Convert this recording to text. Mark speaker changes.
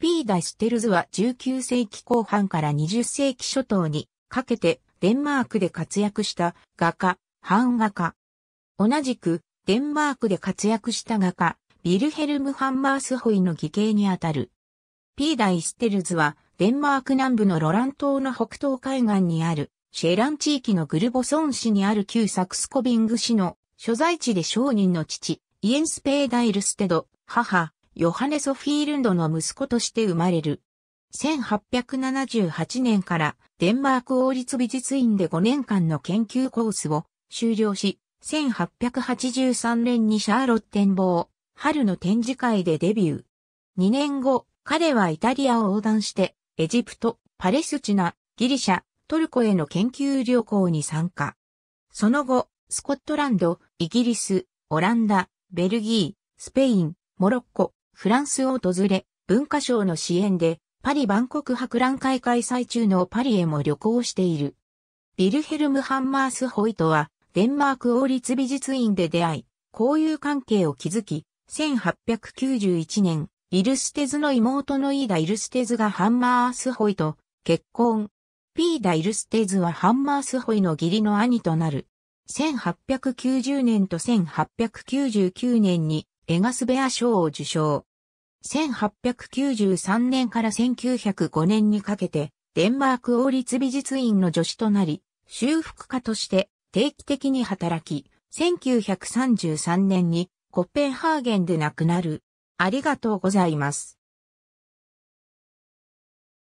Speaker 1: ピーダ・
Speaker 2: ステルズは19世紀後半から20世紀初頭にかけてデンマークで活躍した画家、版画家。同じくデンマークで活躍した画家、ビルヘルム・ハンマースホイの義兄にあたる。ピーダ・イステルズはデンマーク南部のロラン島の北東海岸にあるシェラン地域のグルボソン市にある旧サクスコビング市の所在地で商人の父、イエンス・ペーダイルステド、母、ヨハネソ・フィールンドの息子として生まれる。1878年からデンマーク王立美術院で5年間の研究コースを終了し、1883年にシャーロッテンボー、春の展示会でデビュー。2年後、彼はイタリアを横断して、エジプト、パレスチナ、ギリシャ、トルコへの研究旅行に参加。その後、スコットランド、イギリス、オランダ、ベルギー、スペイン、モロッコ、フランスを訪れ、文化省の支援で、パリ万国博覧会開催中のパリへも旅行している。ビルヘルム・ハンマースホイトは、デンマーク王立美術院で出会い、交友関係を築き、1891年、イルステズの妹のイーダ・イルステズがハンマースホイと結婚。ピーダ・イルステズはハンマースホイの義理の兄となる。1890年と1899年にエガスベア賞を受賞。1893年から1905年にかけて、デンマーク王立美術院の助手となり、修復家として定期的に働き、1933年にコッペンハーゲンで亡くなる。ありがとうございます。